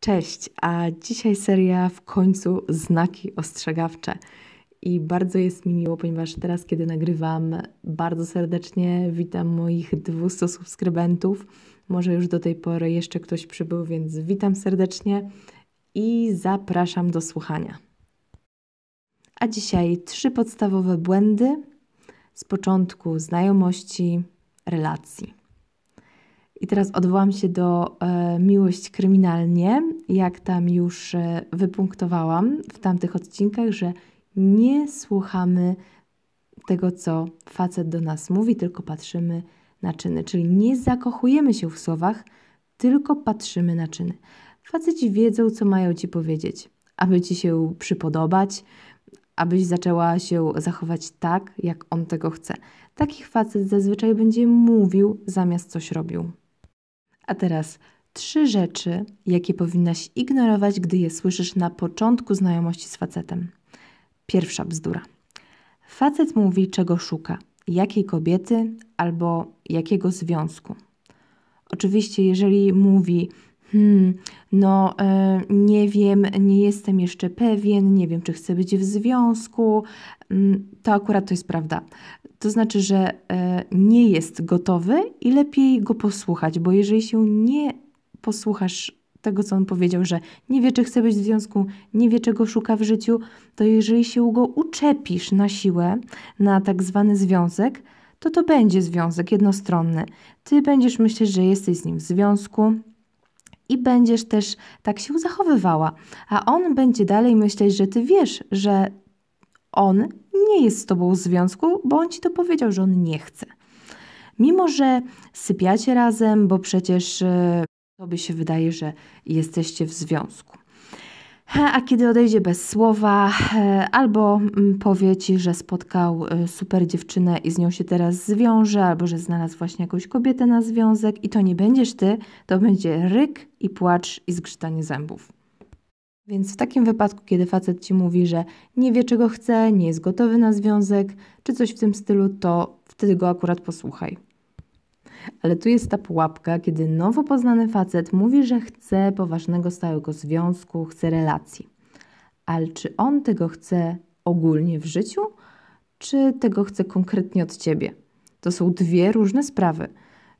Cześć, a dzisiaj seria w końcu znaki ostrzegawcze. I bardzo jest mi miło, ponieważ teraz, kiedy nagrywam, bardzo serdecznie witam moich 200 subskrybentów. Może już do tej pory jeszcze ktoś przybył, więc witam serdecznie i zapraszam do słuchania. A dzisiaj trzy podstawowe błędy z początku znajomości relacji. I teraz odwołam się do e, Miłość Kryminalnie, jak tam już e, wypunktowałam w tamtych odcinkach, że nie słuchamy tego, co facet do nas mówi, tylko patrzymy na czyny. Czyli nie zakochujemy się w słowach, tylko patrzymy na czyny. Faceci wiedzą, co mają ci powiedzieć, aby ci się przypodobać, abyś zaczęła się zachować tak, jak on tego chce. Takich facet zazwyczaj będzie mówił zamiast coś robił. A teraz trzy rzeczy, jakie powinnaś ignorować, gdy je słyszysz na początku znajomości z facetem. Pierwsza bzdura. Facet mówi, czego szuka, jakiej kobiety albo jakiego związku. Oczywiście, jeżeli mówi, Hmm, no e, nie wiem, nie jestem jeszcze pewien, nie wiem, czy chcę być w związku. Mm, to akurat to jest prawda. To znaczy, że e, nie jest gotowy i lepiej go posłuchać, bo jeżeli się nie posłuchasz tego, co on powiedział, że nie wie, czy chce być w związku, nie wie, czego szuka w życiu, to jeżeli się go uczepisz na siłę, na tak zwany związek, to to będzie związek jednostronny. Ty będziesz myśleć, że jesteś z nim w związku, i będziesz też tak się zachowywała. A on będzie dalej myśleć, że ty wiesz, że on nie jest z tobą w związku, bo on ci to powiedział, że on nie chce. Mimo, że sypiacie razem, bo przecież e, tobie się wydaje, że jesteście w związku a kiedy odejdzie bez słowa, albo mm, powie ci, że spotkał y, super dziewczynę i z nią się teraz zwiąże, albo że znalazł właśnie jakąś kobietę na związek i to nie będziesz ty, to będzie ryk i płacz i zgrzytanie zębów. Więc w takim wypadku, kiedy facet ci mówi, że nie wie czego chce, nie jest gotowy na związek czy coś w tym stylu, to wtedy go akurat posłuchaj. Ale tu jest ta pułapka, kiedy nowo poznany facet mówi, że chce poważnego stałego związku, chce relacji. Ale czy on tego chce ogólnie w życiu, czy tego chce konkretnie od ciebie? To są dwie różne sprawy.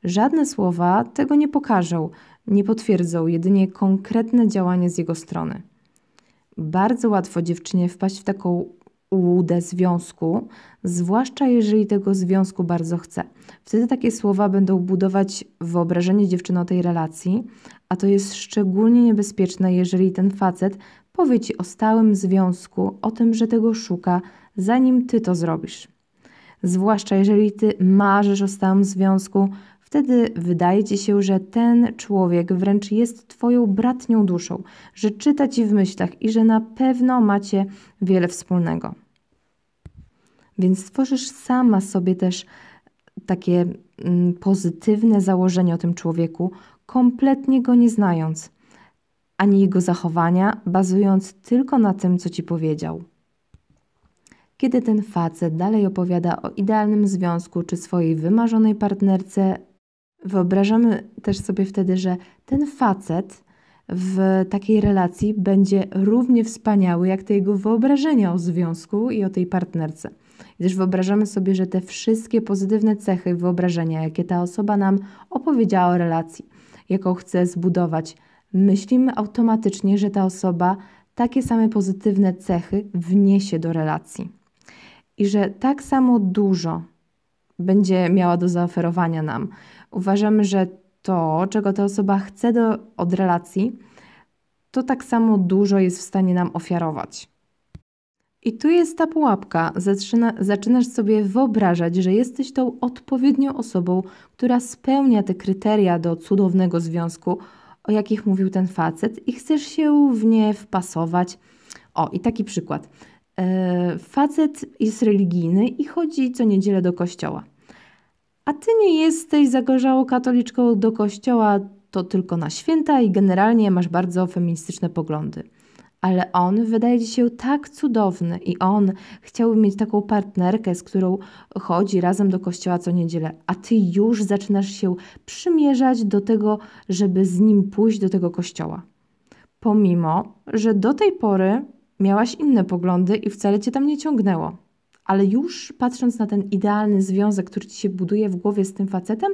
Żadne słowa tego nie pokażą, nie potwierdzą, jedynie konkretne działanie z jego strony. Bardzo łatwo dziewczynie wpaść w taką ułudę związku, zwłaszcza jeżeli tego związku bardzo chce. Wtedy takie słowa będą budować wyobrażenie dziewczyny o tej relacji, a to jest szczególnie niebezpieczne, jeżeli ten facet powie ci o stałym związku, o tym, że tego szuka, zanim ty to zrobisz. Zwłaszcza jeżeli ty marzysz o stałym związku, Wtedy wydaje ci się, że ten człowiek wręcz jest twoją bratnią duszą, że czyta ci w myślach i że na pewno macie wiele wspólnego. Więc stworzysz sama sobie też takie mm, pozytywne założenie o tym człowieku, kompletnie go nie znając, ani jego zachowania, bazując tylko na tym, co ci powiedział. Kiedy ten facet dalej opowiada o idealnym związku czy swojej wymarzonej partnerce, Wyobrażamy też sobie wtedy, że ten facet w takiej relacji będzie równie wspaniały jak te jego wyobrażenia o związku i o tej partnerce. Gdyż wyobrażamy sobie, że te wszystkie pozytywne cechy i wyobrażenia, jakie ta osoba nam opowiedziała o relacji, jaką chce zbudować, myślimy automatycznie, że ta osoba takie same pozytywne cechy wniesie do relacji. I że tak samo dużo będzie miała do zaoferowania nam Uważam, że to, czego ta osoba chce do, od relacji, to tak samo dużo jest w stanie nam ofiarować. I tu jest ta pułapka. Zaczyna, zaczynasz sobie wyobrażać, że jesteś tą odpowiednią osobą, która spełnia te kryteria do cudownego związku, o jakich mówił ten facet, i chcesz się w nie wpasować. O, i taki przykład. E, facet jest religijny i chodzi co niedzielę do kościoła a ty nie jesteś zagorzałą katoliczką do kościoła, to tylko na święta i generalnie masz bardzo feministyczne poglądy. Ale on wydaje ci się tak cudowny i on chciałby mieć taką partnerkę, z którą chodzi razem do kościoła co niedzielę, a ty już zaczynasz się przymierzać do tego, żeby z nim pójść do tego kościoła. Pomimo, że do tej pory miałaś inne poglądy i wcale cię tam nie ciągnęło ale już patrząc na ten idealny związek, który ci się buduje w głowie z tym facetem,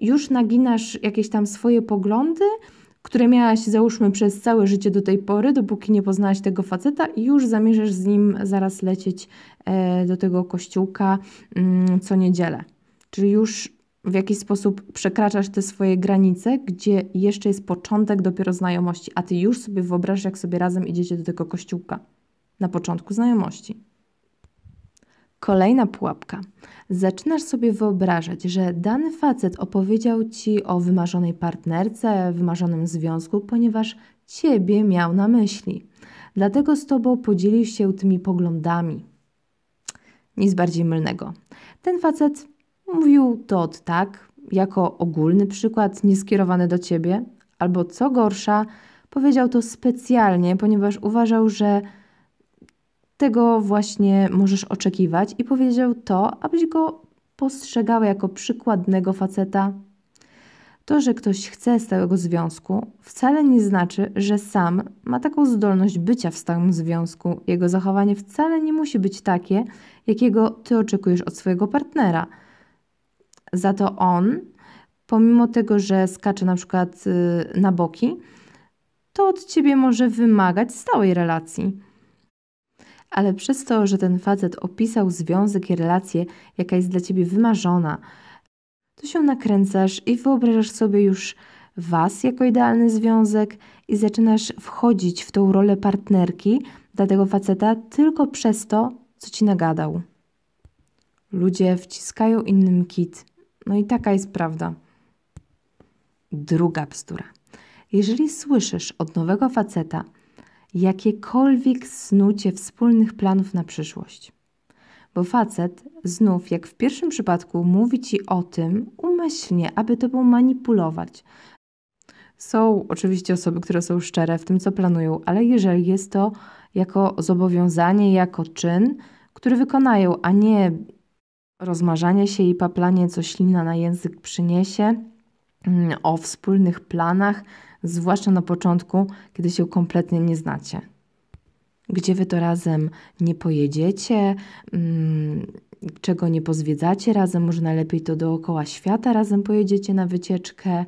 już naginasz jakieś tam swoje poglądy, które miałaś załóżmy przez całe życie do tej pory, dopóki nie poznałaś tego faceta i już zamierzasz z nim zaraz lecieć e, do tego kościółka mm, co niedzielę. Czyli już w jakiś sposób przekraczasz te swoje granice, gdzie jeszcze jest początek dopiero znajomości, a ty już sobie wyobrażasz, jak sobie razem idziecie do tego kościółka na początku znajomości. Kolejna pułapka. Zaczynasz sobie wyobrażać, że dany facet opowiedział ci o wymarzonej partnerce, wymarzonym związku, ponieważ ciebie miał na myśli. Dlatego z tobą podzielił się tymi poglądami. Nic bardziej mylnego. Ten facet mówił to od tak, jako ogólny przykład nieskierowany do ciebie, albo co gorsza, powiedział to specjalnie, ponieważ uważał, że tego właśnie możesz oczekiwać i powiedział to, abyś go postrzegała jako przykładnego faceta. To, że ktoś chce stałego związku, wcale nie znaczy, że sam ma taką zdolność bycia w stałym związku. Jego zachowanie wcale nie musi być takie, jakiego ty oczekujesz od swojego partnera. Za to on, pomimo tego, że skacze na przykład y, na boki, to od ciebie może wymagać stałej relacji ale przez to, że ten facet opisał związek i relację, jaka jest dla ciebie wymarzona, to się nakręcasz i wyobrażasz sobie już was jako idealny związek i zaczynasz wchodzić w tą rolę partnerki dla tego faceta tylko przez to, co ci nagadał. Ludzie wciskają innym kit. No i taka jest prawda. Druga bzdura. Jeżeli słyszysz od nowego faceta, jakiekolwiek snucie wspólnych planów na przyszłość. Bo facet znów, jak w pierwszym przypadku, mówi ci o tym umyślnie, aby tobą manipulować. Są oczywiście osoby, które są szczere w tym, co planują, ale jeżeli jest to jako zobowiązanie, jako czyn, który wykonają, a nie rozmarzanie się i paplanie, co ślina na język przyniesie, mm, o wspólnych planach, zwłaszcza na początku, kiedy się kompletnie nie znacie. Gdzie wy to razem nie pojedziecie, mm, czego nie pozwiedzacie razem, może najlepiej to dookoła świata razem pojedziecie na wycieczkę,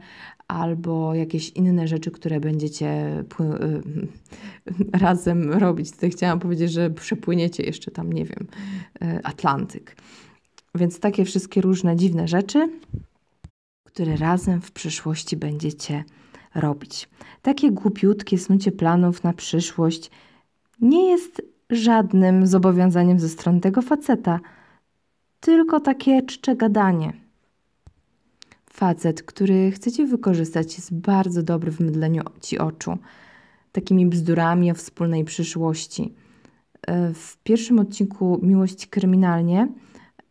albo jakieś inne rzeczy, które będziecie y, razem robić. Tutaj chciałam powiedzieć, że przepłyniecie jeszcze tam, nie wiem, y, Atlantyk. Więc takie wszystkie różne dziwne rzeczy, które razem w przyszłości będziecie robić. Takie głupiutkie snucie planów na przyszłość nie jest żadnym zobowiązaniem ze strony tego faceta, tylko takie czcze gadanie. Facet, który chce cię wykorzystać, jest bardzo dobry w mydleniu ci oczu, takimi bzdurami o wspólnej przyszłości. E, w pierwszym odcinku Miłość Kryminalnie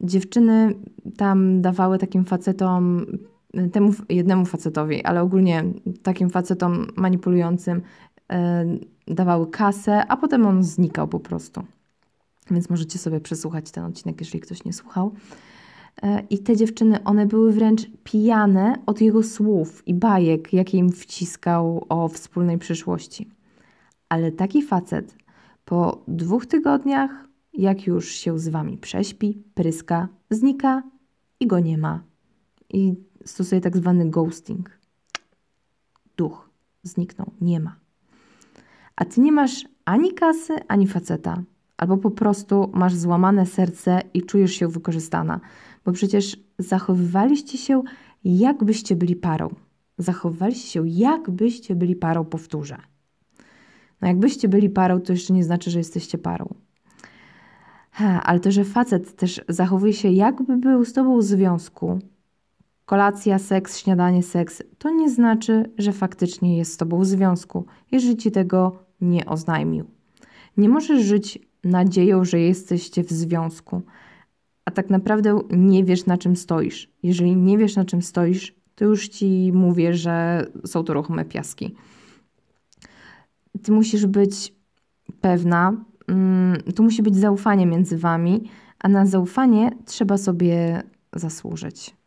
dziewczyny tam dawały takim facetom temu jednemu facetowi, ale ogólnie takim facetom manipulującym e, dawały kasę, a potem on znikał po prostu. Więc możecie sobie przesłuchać ten odcinek, jeżeli ktoś nie słuchał. E, I te dziewczyny, one były wręcz pijane od jego słów i bajek, jakie im wciskał o wspólnej przyszłości. Ale taki facet po dwóch tygodniach, jak już się z wami prześpi, pryska, znika i go nie ma. I stosuje tak zwany ghosting. Duch zniknął, nie ma. A ty nie masz ani kasy, ani faceta. Albo po prostu masz złamane serce i czujesz się wykorzystana, bo przecież zachowywaliście się, jakbyście byli parą. Zachowywaliście się, jakbyście byli parą, powtórzę. No jakbyście byli parą, to jeszcze nie znaczy, że jesteście parą. Ha, ale to, że facet też zachowuje się, jakby był z tobą w związku, Kolacja, seks, śniadanie, seks to nie znaczy, że faktycznie jest z tobą w związku, jeżeli ci tego nie oznajmił. Nie możesz żyć nadzieją, że jesteście w związku, a tak naprawdę nie wiesz, na czym stoisz. Jeżeli nie wiesz, na czym stoisz, to już ci mówię, że są to ruchome piaski. Ty musisz być pewna, mm, tu musi być zaufanie między wami, a na zaufanie trzeba sobie zasłużyć.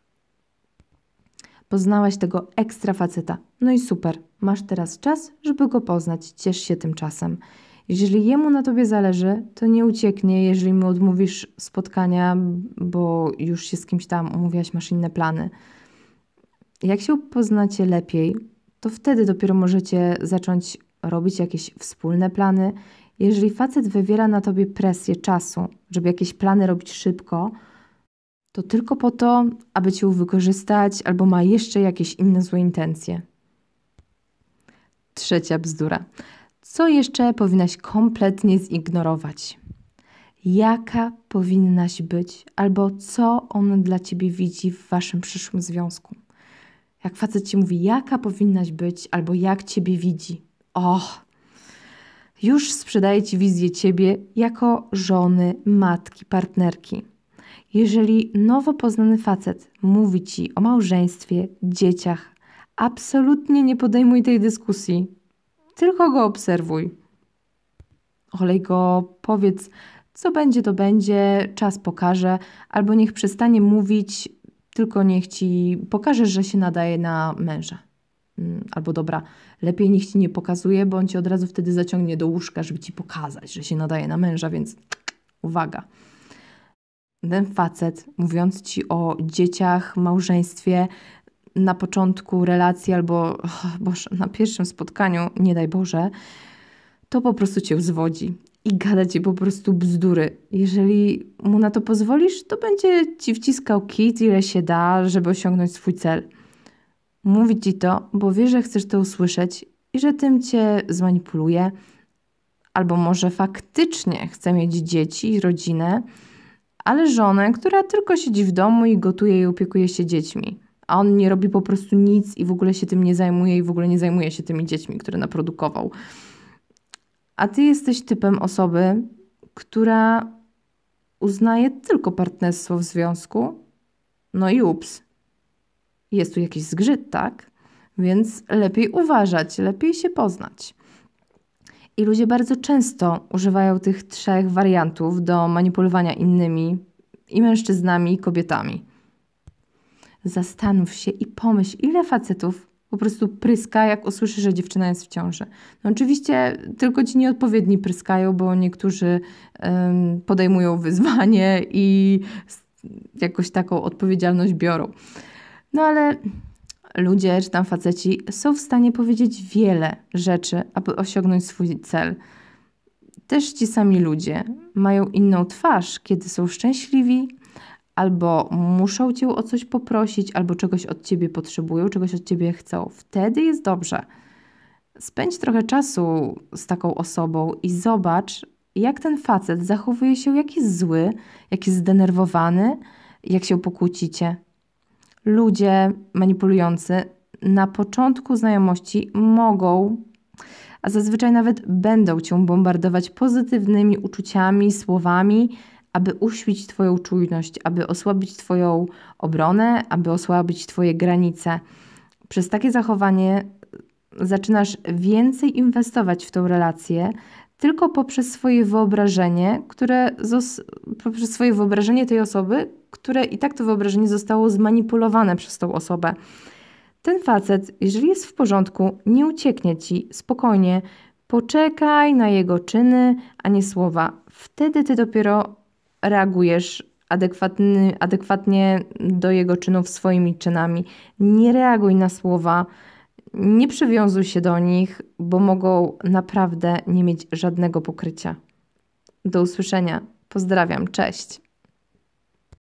Poznałaś tego ekstra faceta. No i super, masz teraz czas, żeby go poznać, ciesz się tym czasem. Jeżeli jemu na tobie zależy, to nie ucieknie, jeżeli mu odmówisz spotkania, bo już się z kimś tam umówiłaś, masz inne plany. Jak się poznacie lepiej, to wtedy dopiero możecie zacząć robić jakieś wspólne plany. Jeżeli facet wywiera na tobie presję czasu, żeby jakieś plany robić szybko, to tylko po to, aby cię wykorzystać albo ma jeszcze jakieś inne złe intencje. Trzecia bzdura. Co jeszcze powinnaś kompletnie zignorować? Jaka powinnaś być, albo co on dla ciebie widzi w waszym przyszłym związku? Jak facet ci mówi, jaka powinnaś być, albo jak ciebie widzi. Och, już sprzedaje ci wizję ciebie jako żony, matki, partnerki. Jeżeli nowo poznany facet mówi ci o małżeństwie, dzieciach, absolutnie nie podejmuj tej dyskusji. Tylko go obserwuj. Olej go, powiedz, co będzie, to będzie, czas pokaże, albo niech przestanie mówić, tylko niech ci pokaże, że się nadaje na męża. Mm, albo dobra, lepiej niech ci nie pokazuje, bo on ci od razu wtedy zaciągnie do łóżka, żeby ci pokazać, że się nadaje na męża, więc uwaga ten facet, mówiąc ci o dzieciach, małżeństwie, na początku relacji albo oh Boże, na pierwszym spotkaniu, nie daj Boże, to po prostu cię zwodzi i gada ci po prostu bzdury. Jeżeli mu na to pozwolisz, to będzie ci wciskał kit, ile się da, żeby osiągnąć swój cel. Mówi ci to, bo wie, że chcesz to usłyszeć i że tym cię zmanipuluje, albo może faktycznie chce mieć dzieci i rodzinę ale żonę, która tylko siedzi w domu i gotuje i opiekuje się dziećmi. A on nie robi po prostu nic i w ogóle się tym nie zajmuje i w ogóle nie zajmuje się tymi dziećmi, które naprodukował. A ty jesteś typem osoby, która uznaje tylko partnerstwo w związku. No i ups, jest tu jakiś zgrzyt, tak? Więc lepiej uważać, lepiej się poznać. I ludzie bardzo często używają tych trzech wariantów do manipulowania innymi i mężczyznami, i kobietami. Zastanów się i pomyśl, ile facetów po prostu pryska, jak usłyszy, że dziewczyna jest w ciąży. No oczywiście tylko ci nieodpowiedni pryskają, bo niektórzy ym, podejmują wyzwanie i jakoś taką odpowiedzialność biorą. No ale ludzie czy tam faceci są w stanie powiedzieć wiele rzeczy, aby osiągnąć swój cel. Też ci sami ludzie mają inną twarz, kiedy są szczęśliwi, albo muszą cię o coś poprosić, albo czegoś od ciebie potrzebują, czegoś od ciebie chcą. Wtedy jest dobrze. Spędź trochę czasu z taką osobą i zobacz, jak ten facet zachowuje się, jak jest zły, jak jest zdenerwowany, jak się pokłócicie ludzie manipulujący na początku znajomości mogą, a zazwyczaj nawet będą cię bombardować pozytywnymi uczuciami, słowami, aby uświć Twoją czujność, aby osłabić Twoją obronę, aby osłabić Twoje granice. Przez takie zachowanie zaczynasz więcej inwestować w tą relację tylko poprzez swoje wyobrażenie, które poprzez swoje wyobrażenie tej osoby, które i tak to wyobrażenie zostało zmanipulowane przez tą osobę. Ten facet, jeżeli jest w porządku, nie ucieknie ci spokojnie. Poczekaj na jego czyny, a nie słowa. Wtedy ty dopiero reagujesz adekwatny, adekwatnie do jego czynów swoimi czynami. Nie reaguj na słowa, nie przywiązuj się do nich, bo mogą naprawdę nie mieć żadnego pokrycia. Do usłyszenia. Pozdrawiam, cześć.